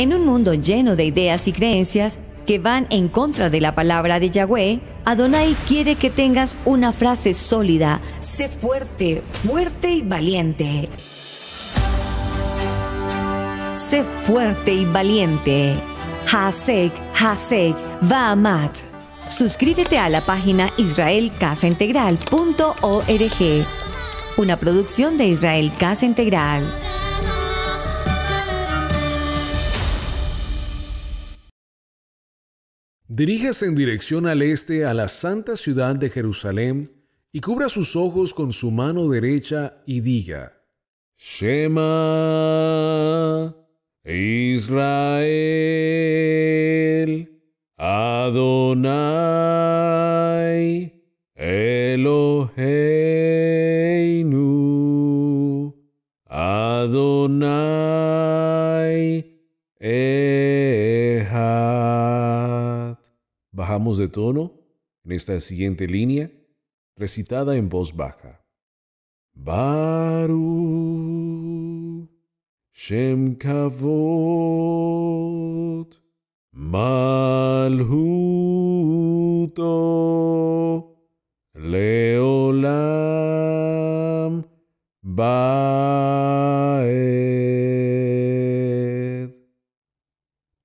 En un mundo lleno de ideas y creencias que van en contra de la palabra de Yahweh, Adonai quiere que tengas una frase sólida. Sé fuerte, fuerte y valiente. Sé fuerte y valiente. Hasek, Hasek, Vaamat. Suscríbete a la página israelcasaintegral.org, una producción de Israel Casa Integral. Diríjase en dirección al este a la santa ciudad de Jerusalén y cubra sus ojos con su mano derecha y diga, Shema Israel Adonai Eloheinu Adonai Eloheinu de tono en esta siguiente línea, recitada en voz baja. Baru Shem Leolam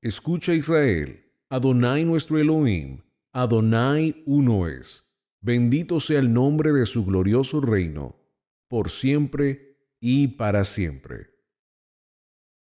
Escucha Israel, Adonai nuestro Elohim Adonai uno es. Bendito sea el nombre de su glorioso reino, por siempre y para siempre.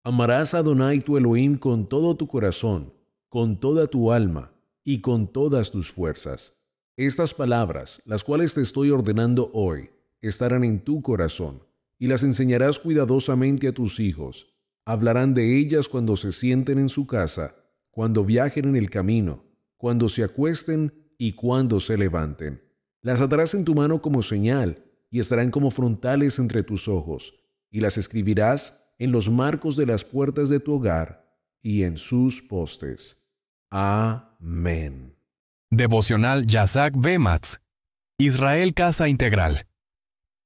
Amarás a Adonai tu Elohim con todo tu corazón, con toda tu alma y con todas tus fuerzas. Estas palabras, las cuales te estoy ordenando hoy, estarán en tu corazón y las enseñarás cuidadosamente a tus hijos. Hablarán de ellas cuando se sienten en su casa, cuando viajen en el camino cuando se acuesten y cuando se levanten. Las atarás en tu mano como señal y estarán como frontales entre tus ojos, y las escribirás en los marcos de las puertas de tu hogar y en sus postes. Amén. Devocional Yazak Bematz Israel Casa Integral.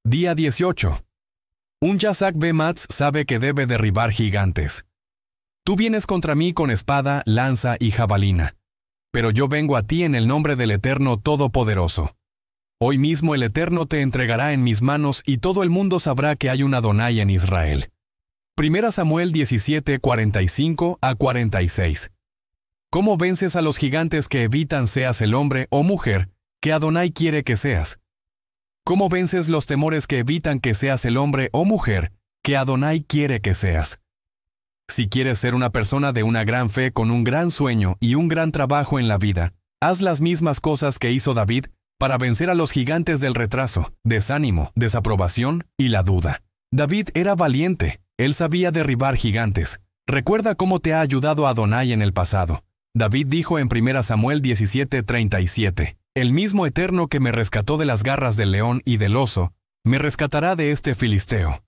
Día 18. Un Yazak Bematz sabe que debe derribar gigantes. Tú vienes contra mí con espada, lanza y jabalina pero yo vengo a ti en el nombre del Eterno Todopoderoso. Hoy mismo el Eterno te entregará en mis manos y todo el mundo sabrá que hay un Adonai en Israel. 1 Samuel 17, 45 a 46. ¿Cómo vences a los gigantes que evitan seas el hombre o mujer que Adonai quiere que seas? ¿Cómo vences los temores que evitan que seas el hombre o mujer que Adonai quiere que seas? Si quieres ser una persona de una gran fe con un gran sueño y un gran trabajo en la vida, haz las mismas cosas que hizo David para vencer a los gigantes del retraso, desánimo, desaprobación y la duda. David era valiente, él sabía derribar gigantes. Recuerda cómo te ha ayudado Adonai en el pasado. David dijo en 1 Samuel 17:37, El mismo Eterno que me rescató de las garras del león y del oso, me rescatará de este filisteo.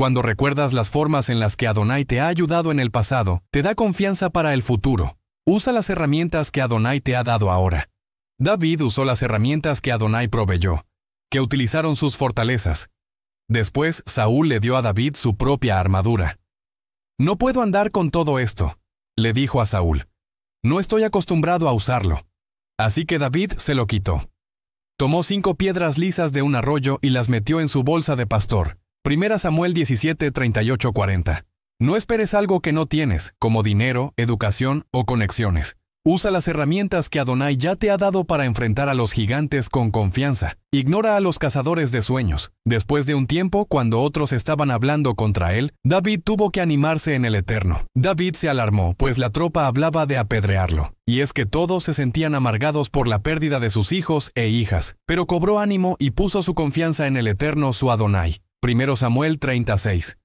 Cuando recuerdas las formas en las que Adonai te ha ayudado en el pasado, te da confianza para el futuro. Usa las herramientas que Adonai te ha dado ahora. David usó las herramientas que Adonai proveyó, que utilizaron sus fortalezas. Después Saúl le dio a David su propia armadura. No puedo andar con todo esto, le dijo a Saúl. No estoy acostumbrado a usarlo. Así que David se lo quitó. Tomó cinco piedras lisas de un arroyo y las metió en su bolsa de pastor, 1 Samuel 17, 38, 40. No esperes algo que no tienes, como dinero, educación o conexiones. Usa las herramientas que Adonai ya te ha dado para enfrentar a los gigantes con confianza. Ignora a los cazadores de sueños. Después de un tiempo, cuando otros estaban hablando contra él, David tuvo que animarse en el Eterno. David se alarmó, pues la tropa hablaba de apedrearlo. Y es que todos se sentían amargados por la pérdida de sus hijos e hijas, pero cobró ánimo y puso su confianza en el Eterno su Adonai. 1 Samuel 36.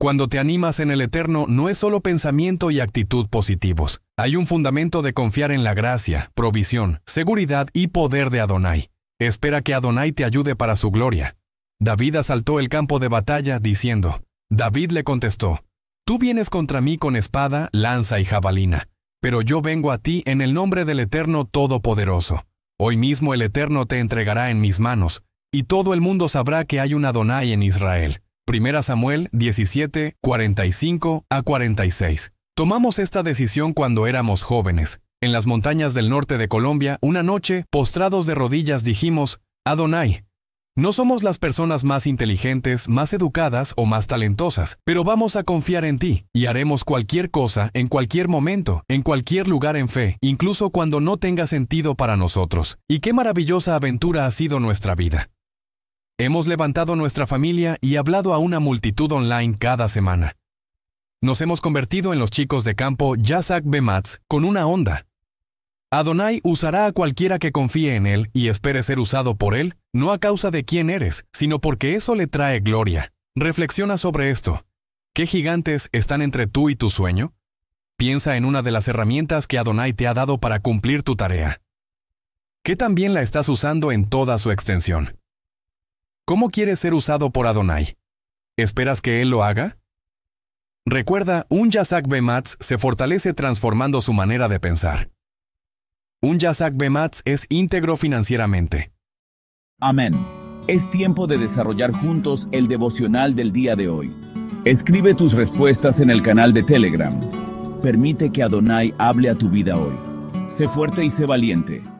Cuando te animas en el Eterno no es solo pensamiento y actitud positivos. Hay un fundamento de confiar en la gracia, provisión, seguridad y poder de Adonai. Espera que Adonai te ayude para su gloria. David asaltó el campo de batalla diciendo, David le contestó, Tú vienes contra mí con espada, lanza y jabalina, pero yo vengo a ti en el nombre del Eterno Todopoderoso. Hoy mismo el Eterno te entregará en mis manos, y todo el mundo sabrá que hay un Adonai en Israel. 1 Samuel 17, 45 a 46. Tomamos esta decisión cuando éramos jóvenes. En las montañas del norte de Colombia, una noche, postrados de rodillas, dijimos, Adonai, no somos las personas más inteligentes, más educadas o más talentosas, pero vamos a confiar en ti y haremos cualquier cosa en cualquier momento, en cualquier lugar en fe, incluso cuando no tenga sentido para nosotros. Y qué maravillosa aventura ha sido nuestra vida. Hemos levantado nuestra familia y hablado a una multitud online cada semana. Nos hemos convertido en los chicos de campo Yazak Bematz con una onda. Adonai usará a cualquiera que confíe en él y espere ser usado por él, no a causa de quién eres, sino porque eso le trae gloria. Reflexiona sobre esto. ¿Qué gigantes están entre tú y tu sueño? Piensa en una de las herramientas que Adonai te ha dado para cumplir tu tarea. ¿Qué también la estás usando en toda su extensión? ¿Cómo quieres ser usado por Adonai? ¿Esperas que Él lo haga? Recuerda, un Yazak Bematz se fortalece transformando su manera de pensar. Un Yazak Bematz es íntegro financieramente. Amén. Es tiempo de desarrollar juntos el devocional del día de hoy. Escribe tus respuestas en el canal de Telegram. Permite que Adonai hable a tu vida hoy. Sé fuerte y sé valiente.